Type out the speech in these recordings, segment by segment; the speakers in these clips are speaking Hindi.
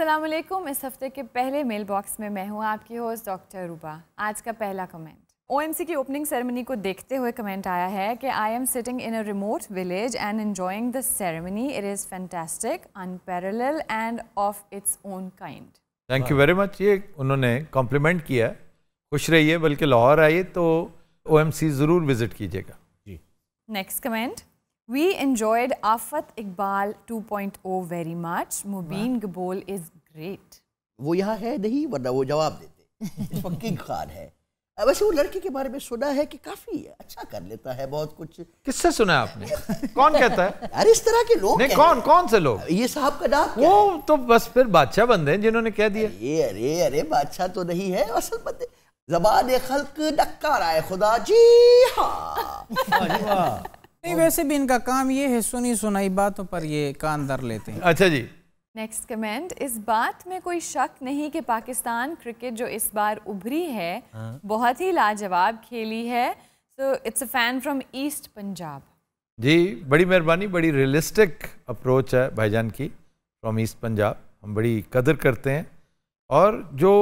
असलम इस हफ्ते के पहले मेल बॉक्स में मैं हूँ आपकी होस्ट डॉक्टर रूबा आज का पहला कमेंट ओ की ओपनिंग सेरेमनी को देखते हुए कमेंट आया है कि I am sitting in a remote village and enjoying the ceremony it is fantastic unparalleled and of its own kind thank you very much ये उन्होंने कॉम्प्लीमेंट किया खुश रहिए बल्कि लाहौर आइए तो ओ ज़रूर विज़िट कीजिएगा जी next comment We enjoyed Afat Iqbal 2.0 very much. Mubin wow. Gabol is great वो यहाँ है नहीं वरना वो जवाब देते इसमें तो किंग खान है वैसे वो लड़की के बारे में सुना है कि काफी अच्छा कर लेता है बहुत कुछ किससे सुना है आपने कौन कहता है अरे इस तरह के लोग नहीं कौन कौन से लोग ये साहब का नाम वो तो बस फिर बादशाह बंदे हैं जिन्होंने कह दिया अरे अरे अरे बादशाह तो नहीं है असल बंदे जबान खल्क डक्कार आए खुदा जी हाँ नहीं वैसे भी इनका काम ये है सुनी सुनाई बातों पर ये कान धर लेते हैं अच्छा जी नेक्स्ट कमेंट इस बात में कोई शक नहीं कि पाकिस्तान क्रिकेट जो इस बार उभरी है हाँ। बहुत ही लाजवाब खेली है so it's a fan from east Punjab जी बड़ी मेहरबानी बड़ी रियलिस्टिक अप्रोच है भाईजान की फ्रॉम ईस्ट पंजाब हम बड़ी कदर करते हैं और जो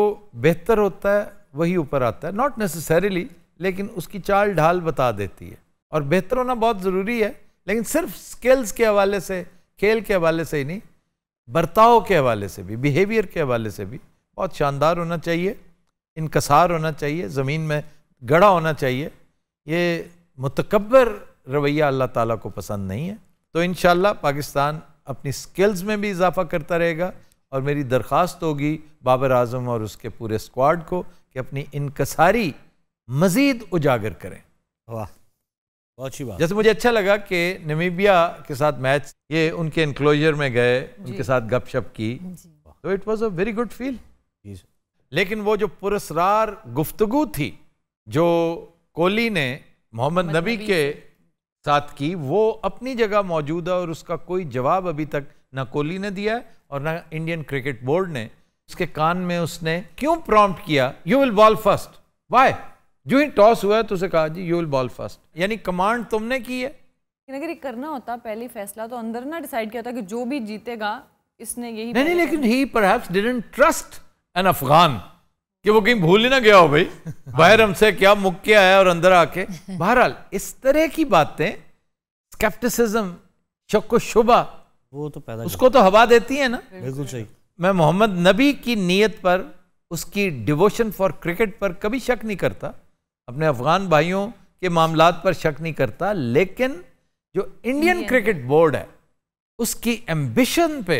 बेहतर होता है वही ऊपर आता है नॉट नेसेसरीली लेकिन उसकी चाल ढाल बता देती है और बेहतर होना बहुत ज़रूरी है लेकिन सिर्फ स्किल्स के हवाले से खेल के हवाले से ही नहीं बर्ताव के हवाले से भी बिहेवियर के हवाले से भी बहुत शानदार होना चाहिए इनकसार होना चाहिए ज़मीन में गड़ा होना चाहिए ये मतकबर रवैया अल्लाह ताला को पसंद नहीं है तो इन पाकिस्तान अपनी स्किल्स में भी इजाफा करता रहेगा और मेरी दरख्वास्त होगी बाबर आजम और उसके पूरे स्क्वाड को कि अपनी इनकसारी मज़ीद उजागर करें वाह बहुत अच्छी बात जैसे मुझे अच्छा लगा कि नमीबिया के साथ मैच ये उनके इनक्लोजर में गए उनके साथ गपशप की तो it was a very good feel लेकिन वो जो पुरस्कार गुफ्तगु थी जो कोहली ने मोहम्मद नबी के साथ की वो अपनी जगह मौजूद है और उसका कोई जवाब अभी तक ना कोहली ने दिया है और ना इंडियन क्रिकेट बोर्ड ने उसके कान में उसने क्यों प्रॉम्प्ट किया you will bowl first why जो ही टॉस हुआ तो उसे कहा जी यू विल बॉल फर्स्ट यानी कमांड तुमने की है अगर ये करना होता पहले फैसला तो अंदर ना डिसाइड किया था कि जो भी जीतेगा इसने यही नहीं नहीं लेकिन he perhaps didn't trust an Afghan कि वो कहीं भूल ही ना गया हो भाई बाहर हमसे क्या मुक्के आया और अंदर आके बहरहाल इस तरह की बातें स्केप्टिसिज्म शक शुबा वो तो पैदा उसको तो हवा देती है ना बिल्कुल सही मैं मोहम्मद नबी की नीयत पर उसकी डिवोशन फॉर क्रिकेट पर कभी शक नहीं करता अपने अफगान भाइयों के मामला पर शक नहीं करता लेकिन जो इंडियन क्रिकेट बोर्ड है उसकी एम्बिशन पे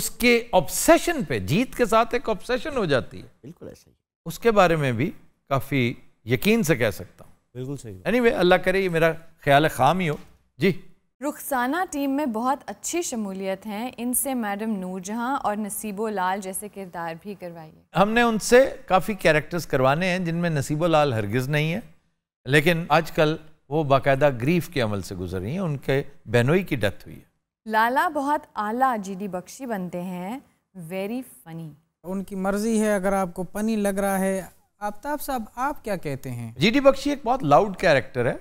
उसके ऑब्सेशन पे जीत के साथ एक ऑब्सेशन हो जाती है बिल्कुल ऐसा ही उसके बारे में भी काफ़ी यकीन से कह सकता हूँ बिल्कुल सही एनी anyway, अल्लाह करे ये मेरा ख्याल खाम ही हो जी रुखसाना टीम में बहुत अच्छी शमूलियत है इनसे मैडम नूरजहां और नसीबो लाल जैसे किरदार भी करवाइए हमने उनसे काफ़ी कैरेक्टर्स करवाने हैं जिनमें नसीबो लाल हरगिज़ नहीं है लेकिन आजकल वो बाकायदा ग्रीफ के अमल से गुजर रही हैं उनके बहनोई की डेथ हुई है लाला बहुत आला जीडी बख्शी बनते हैं वेरी फनी उनकी मर्जी है अगर आपको पनी लग रहा है आफ्ताब साहब आप क्या कहते हैं जीडी बख्शी एक बहुत लाउड कैरेक्टर है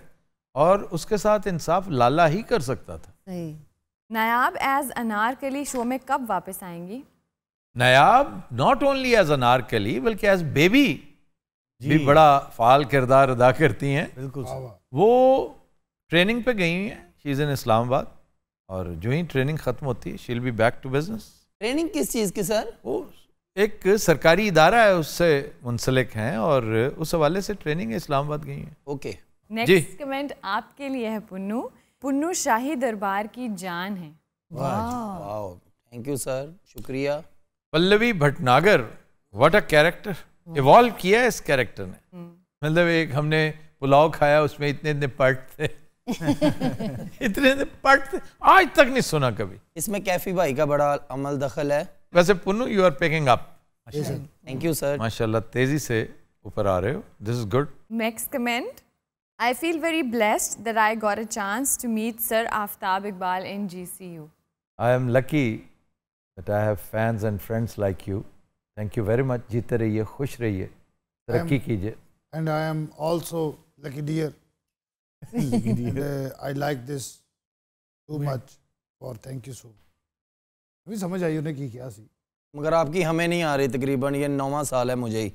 और उसके साथ इंसाफ लाला ही कर सकता था नायाब एज कली शो में कब वापस आएंगी नायाब नॉट ओनली एज कली बल्कि एज बेबी भी बड़ा फाल किरदार अदा करती हैं बिल्कुल वो ट्रेनिंग पे गई हैं शी इज़ इन इस्लामाबाद और जो ही ट्रेनिंग ख़त्म होती है she'll be back to business training किस चीज़ की सर वो एक सरकारी इदारा है उससे मुंसलिक हैं और उस हवाले से ट्रेनिंग इस्लामाबाद गई हैं ओके okay. नेक्स्ट कमेंट आपके लिए है पुन्नू पुन्नू शाही दरबार की जान है वाओ थैंक यू सर शुक्रिया Pallavi Bhatnagar what a character evolve किया है इस कैरेक्टर ने hmm. मतलब एक हमने पुलाव खाया उसमें इतने इतने पार्ट थे इतने इतने पार्ट थे आज तक नहीं सुना कभी इसमें कैफी भाई का बड़ा अमल दखल है वैसे Punnu you are picking up thank you sir माशाल्लाह तेजी से ऊपर आ रहे हो this is good next comment I feel very blessed that I got a chance to meet Sir Aftab Iqbal in GCU. I am lucky that I have fans and friends like you. Thank you very much. Jeete rahiye, khush rahiye, tarakki kijiye. And I am also lucky dear. Uh, I like this too much Or thank you so. अभी समझ आई उन्हें कि क्या सी मगर आपकी हमें नहीं आ रही तकरीबन ये नौवा साल है मुझे ही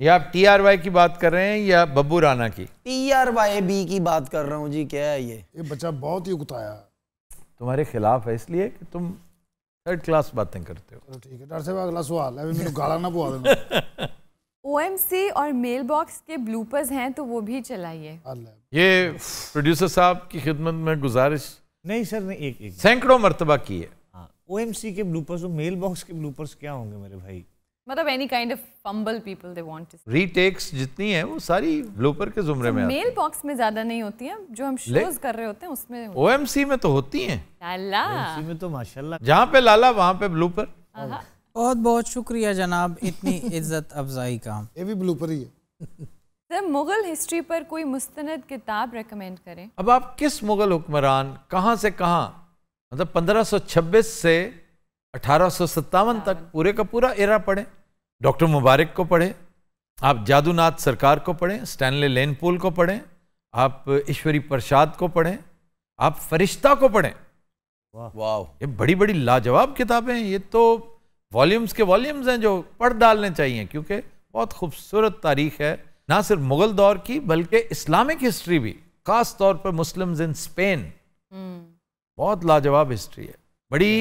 या आप टी आर वाई की बात कर रहे हैं या बब्बू राना की टी आर वाई बी की बात कर रहा हूँ जी क्या है ये ये बच्चा बहुत ही उकताया तुम्हारे खिलाफ है इसलिए कि तुम थर्ड क्लास बातें करते हो ठीक है डॉक्टर साहब अगला सवाल है मेरे गाला ना पुआ देना ओएमसी और मेल बॉक्स के ब्लूपर्स हैं तो वो भी चलाइए ये प्रोड्यूसर साहब की खिदमत में गुजारिश नहीं सर नहीं एक एक सैकड़ों मरतबा की है सी हाँ, के ब्लूपर्स और मेल बॉक्स के ब्लूपर्स क्या होंगे मेरे भाई मतलब any kind of fumble people they want to retakes जितनी है वो सारी ब्लूपर के जुमरे so में मेल बॉक्स में ज्यादा नहीं होती है जो हम शोज कर रहे होते हैं उसमें ओएमसी में तो होती हैं लाला ओएमसी में तो माशाल्लाह जहां पे लाला वहां पे ब्लूपर बहुत बहुत शुक्रिया जनाब इतनी इज्जत अफजाई का ये भी ब्लूपर ही है सर मुगल हिस्ट्री पर कोई मुस्तनद किताब रेकमेंड करें अब आप किस मुगल हुक्मरान कहां से कहां मतलब 1526 से अठारह तक पूरे का पूरा एरा पढ़ें डॉक्टर मुबारक को पढ़ें आप जादूनाथ सरकार को पढ़ें स्टैनले लेनपुल को पढ़ें आप ईश्वरी प्रसाद को पढ़ें आप फरिश्ता को पढ़ें वाह ये बड़ी बड़ी लाजवाब किताबें हैं ये तो वॉल्यूम्स के वॉल्यूम्स हैं जो पढ़ डालने चाहिए क्योंकि बहुत खूबसूरत तारीख है ना सिर्फ मुगल दौर की बल्कि इस्लामिक हिस्ट्री भी ख़ास तौर पर मुस्लिम्स इन स्पेन हम्म। बहुत लाजवाब हिस्ट्री है बड़ी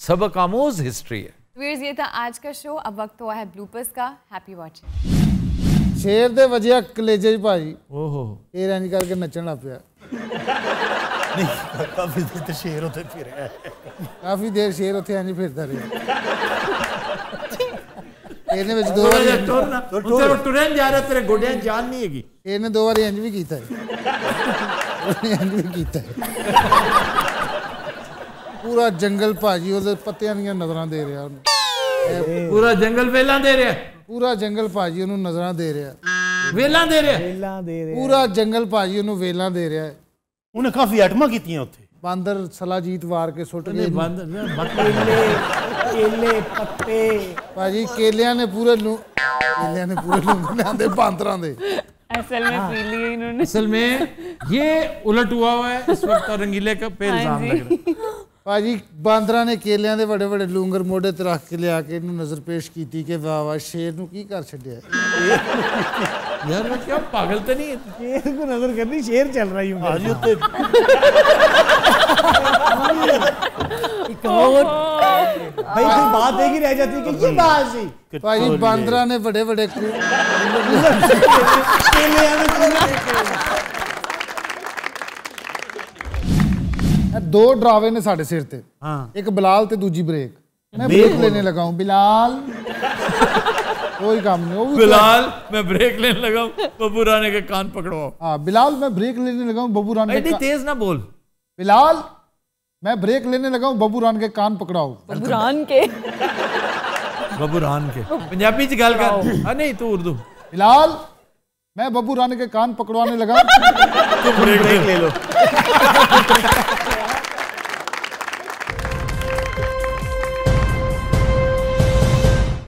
सबक आमोज हिस्ट्री है तो ये था आज का शो अब वक्त हुआ है ब्लूपर्स का हैप्पी वॉचिंग शेर दे वजह कलेजे भाई ओहो ये रेंज करके नचण लग पया तो काफी देर शेर उ फिर काफी देर शेर उत्थे ਪੂਰਾ ਜੰਗਲ ਭਾਜੀ ਉਹਦੇ ਪੱਤਿਆਂ ਦੀਆਂ ਨਜ਼ਰਾਂ ਦੇ ਰਿਹਾ ਉਹਨੂੰ ਪੂਰਾ ਜੰਗਲ ਵੇਲਾਂ ਦੇ ਰਿਹਾ ਪੂਰਾ ਜੰਗਲ ਭਾਜੀ ਉਹਨੂੰ ਨਜ਼ਰਾਂ ਦੇ ਰਿਹਾ ਵੇਲਾਂ ਦੇ ਰਿਹਾ ਵੇਲਾਂ ਦੇ ਰਿਹਾ ਪੂਰਾ ਜੰਗਲ ਭਾਜੀ ਉਹਨੂੰ ਵੇਲਾਂ ਦੇ ਰਿਹਾ ਉਹਨੇ ਕਾਫੀ ਆਟਮਾਂ ਕੀਤੀਆਂ ਉੱਥੇ ਬਾਂਦਰ ਸਲਾਜੀਤ ਵਾਰ ਕੇ ਸੁੱਟ ਗਏ ਬਾਂਦਰ ਕੇਲੇ ਕੇਲੇ ਪੱਤੇ ਭਾਜੀ ਕੇਲਿਆਂ ਨੇ ਪੂਰੇ ਲੂ ਕੇਲਿਆਂ ਨੇ ਪੂਰੇ ਲੂ ਲਿਆਂਦੇ ਬਾਂਦਰਾਂ ਦੇ असल में पी लिए इन्होंने असल में ये उलट हुआ हुआ है इस वक्त रंगीले का पे इल्जाम लग रहा है ਭਾਜੀ ਬਾਂਦਰਾਂ ਨੇ ਕੇਲਿਆਂ ਦੇ ਵੱਡੇ ਵੱਡੇ ਲੂੰਗਰ ਮੋਢੇ ਤੇ ਰੱਖ ਕੇ ਲਿਆ ਕੇ ਇਹਨੂੰ ਨਜ਼ਰ ਪੇਸ਼ ਕੀਤੀ ਕਿ ਵਾਹ ਵਾਹ ਸ਼ੇਰ ਨੂੰ ਕੀ ਕਰ ਛੱਡਿਆ ਯਾਰ ਮੈਂ ਕਿਹਾ ਪਾਗਲ ਤੇ ਨਹੀਂ ਸ਼ੇਰ ਨੂੰ ਨਜ਼ਰ ਕਰਨੀ ਸ਼ੇਰ ਚੱਲ ਰਹੀ ਹੂੰ ਭਾਜੀ ਉੱਤੇ ਇੱਕ ਹੋਰ भाई कोई बात एक ही रह जाती है कि ये बात सी भाई बांद्रा ने बड़े बड़े दो ड्रावे ने साडे सिर ते ਹਾਂ ਇੱਕ ਬਿਲਾਲ ਤੇ ਦੂਜੀ ਬ੍ਰੇਕ ਮੈਂ ਬ੍ਰੇਕ ਲੈਣੇ ਲਗਾ ਹੂੰ ਬਿਲਾਲ कोई काम नहीं वो बिलाल मैं ब्रेक लेने लगा हूं बबू राणे के कान पकड़वाओ हां बिलाल मैं ब्रेक लेने लगा हूं बबू राणे इतनी तेज ना बोल बिलाल मैं ब्रेक लेने लगा हूं बबू राणे के कान पकड़वाओ बबू राणे के बबू राणे के पंजाबी च गल कर हां नहीं तू उर्दू बिलाल मैं बबू राणे के कान पकड़वाने लगा तू ब्रेक ले लो